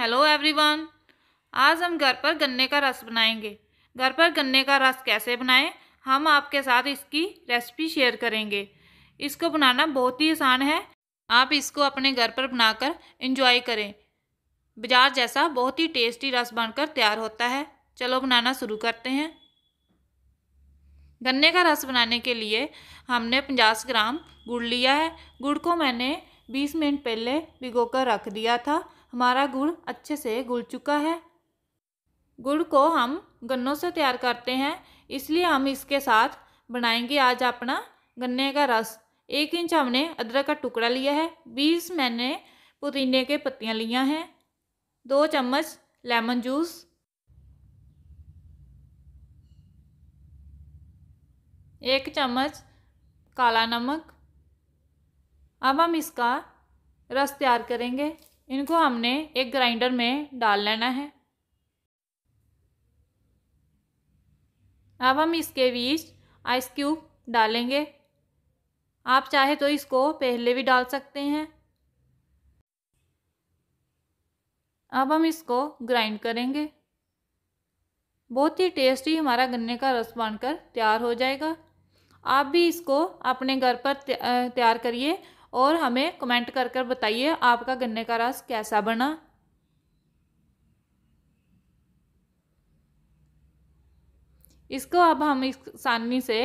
hello everyone आज हम घर पर गन्ने का रस बनाएंगे घर पर गन्ने का रस कैसे बनाएं हम आपके साथ इसकी रेसिपी शेयर करेंगे इसको बनाना बहुत ही आसान है आप इसको अपने घर पर बनाकर एंजॉय करें बाजार जैसा बहुत ही टेस्टी रस बनकर तैयार होता है चलो बनाना शुरू करते हैं गन्ने का रस बनाने के लिए हमने पचास ग्राम गुड़ लिया है गुड़ को मैंने बीस मिनट पहले भिगोकर रख दिया था हमारा गुड़ अच्छे से घुल चुका है गुड़ को हम गन्नों से तैयार करते हैं इसलिए हम इसके साथ बनाएंगे आज अपना गन्ने का रस एक इंच हमने अदरक का टुकड़ा लिया है बीस मैंने पुदीने के पत्तियाँ लिया हैं दो चम्मच लेमन जूस एक चम्मच काला नमक अब हम इसका रस तैयार करेंगे इनको हमने एक ग्राइंडर में डाल लेना है अब हम इसके बीच आइस क्यूब डालेंगे आप चाहे तो इसको पहले भी डाल सकते हैं अब हम इसको ग्राइंड करेंगे बहुत ही टेस्टी हमारा गन्ने का रस बनकर तैयार हो जाएगा आप भी इसको अपने घर पर तैयार करिए और हमें कमेंट कर कर बताइए आपका गन्ने का रस कैसा बना इसको अब हम इस सानी से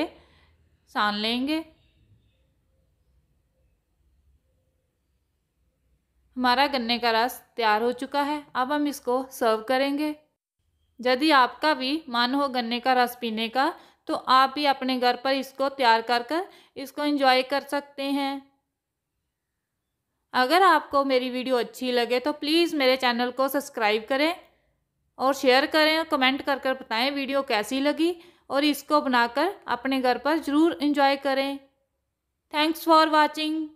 सान लेंगे हमारा गन्ने का रस तैयार हो चुका है अब हम इसको सर्व करेंगे यदि आपका भी मन हो गन्ने का रस पीने का तो आप भी अपने घर पर इसको तैयार कर कर इसको एंजॉय कर सकते हैं अगर आपको मेरी वीडियो अच्छी लगे तो प्लीज़ मेरे चैनल को सब्सक्राइब करें और शेयर करें और कमेंट कर कर बताएँ वीडियो कैसी लगी और इसको बनाकर अपने घर पर ज़रूर इंजॉय करें थैंक्स फॉर वॉचिंग